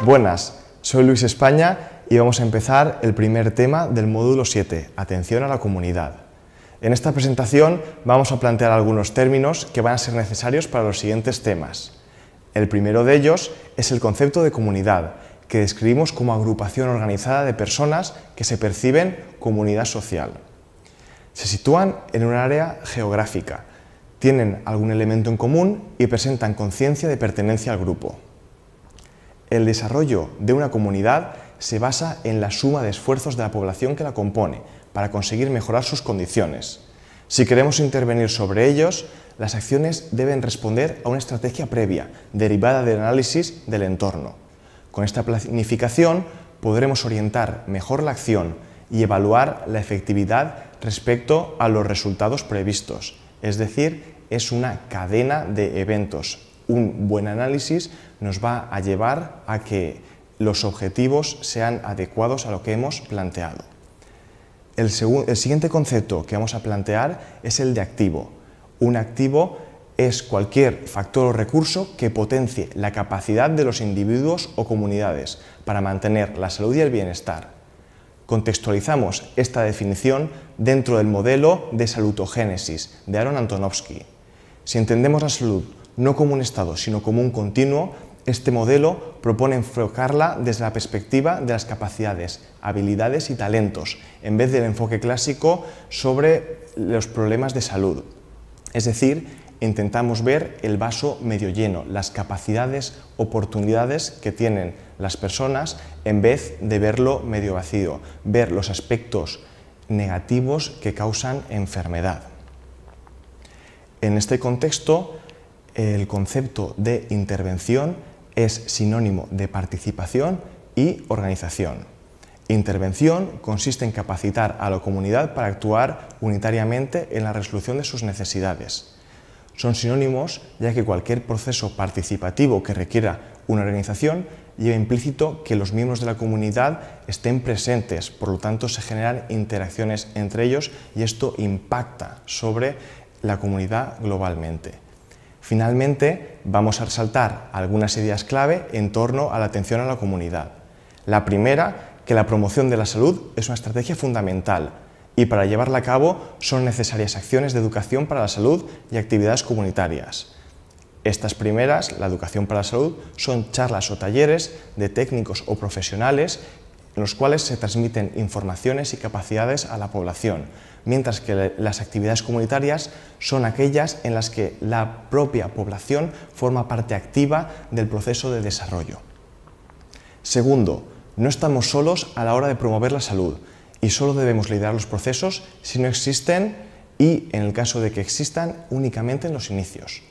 Buenas, soy Luis España y vamos a empezar el primer tema del módulo 7, Atención a la Comunidad. En esta presentación vamos a plantear algunos términos que van a ser necesarios para los siguientes temas. El primero de ellos es el concepto de comunidad, que describimos como agrupación organizada de personas que se perciben comunidad social. Se sitúan en un área geográfica, tienen algún elemento en común y presentan conciencia de pertenencia al grupo. El desarrollo de una comunidad se basa en la suma de esfuerzos de la población que la compone para conseguir mejorar sus condiciones. Si queremos intervenir sobre ellos, las acciones deben responder a una estrategia previa, derivada del análisis del entorno. Con esta planificación podremos orientar mejor la acción y evaluar la efectividad respecto a los resultados previstos. Es decir, es una cadena de eventos un buen análisis nos va a llevar a que los objetivos sean adecuados a lo que hemos planteado. El, siguiente concepto que vamos a plantear es el de activo. Un activo es cualquier factor o recurso que potencie la capacidad de los individuos o comunidades para mantener la salud y el bienestar. Contextualizamos esta definición dentro del modelo de salutogénesis de Aaron Antonovsky. Si entendemos la salud no como un estado, sino como un continuo, este modelo propone enfocarla desde la perspectiva de las capacidades, habilidades y talentos, en vez del enfoque clásico sobre los problemas de salud. Es decir, intentamos ver el vaso medio lleno, las capacidades, oportunidades que tienen las personas, en vez de verlo medio vacío, ver los aspectos negativos que causan enfermedad. En este contexto, el concepto de intervención es sinónimo de participación y organización. Intervención consiste en capacitar a la comunidad para actuar unitariamente en la resolución de sus necesidades. Son sinónimos ya que cualquier proceso participativo que requiera una organización lleva implícito que los miembros de la comunidad estén presentes, por lo tanto se generan interacciones entre ellos y esto impacta sobre la comunidad globalmente. Finalmente, vamos a resaltar algunas ideas clave en torno a la atención a la comunidad. La primera, que la promoción de la salud es una estrategia fundamental y para llevarla a cabo son necesarias acciones de educación para la salud y actividades comunitarias. Estas primeras, la educación para la salud, son charlas o talleres de técnicos o profesionales en los cuales se transmiten informaciones y capacidades a la población, mientras que las actividades comunitarias son aquellas en las que la propia población forma parte activa del proceso de desarrollo. Segundo, no estamos solos a la hora de promover la salud y solo debemos liderar los procesos si no existen y, en el caso de que existan, únicamente en los inicios.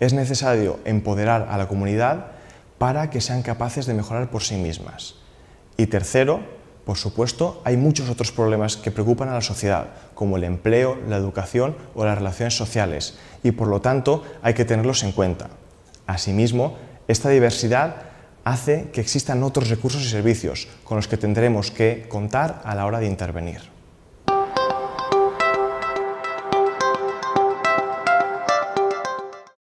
Es necesario empoderar a la comunidad para que sean capaces de mejorar por sí mismas. Y tercero, por supuesto, hay muchos otros problemas que preocupan a la sociedad, como el empleo, la educación o las relaciones sociales, y por lo tanto hay que tenerlos en cuenta. Asimismo, esta diversidad hace que existan otros recursos y servicios con los que tendremos que contar a la hora de intervenir.